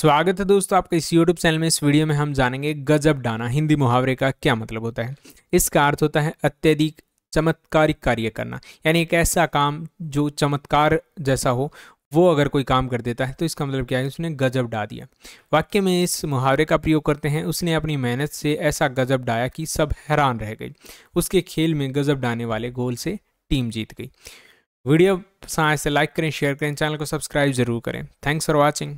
स्वागत है दोस्तों आपके इस YouTube चैनल में इस वीडियो में हम जानेंगे गजब डाना हिंदी मुहावरे का क्या मतलब होता है इसका अर्थ होता है अत्यधिक चमत्कारिक कार्य करना यानी एक ऐसा काम जो चमत्कार जैसा हो वो अगर कोई काम कर देता है तो इसका मतलब क्या है उसने गजब डा दिया वाक्य में इस मुहावरे का प्रयोग करते हैं उसने अपनी मेहनत से ऐसा गजब डाया कि सब हैरान रह गई उसके खेल में गजब डाने वाले गोल से टीम जीत गई वीडियो पसंद से तो लाइक करें शेयर करें चैनल को सब्सक्राइब जरूर करें थैंक्स फॉर वॉचिंग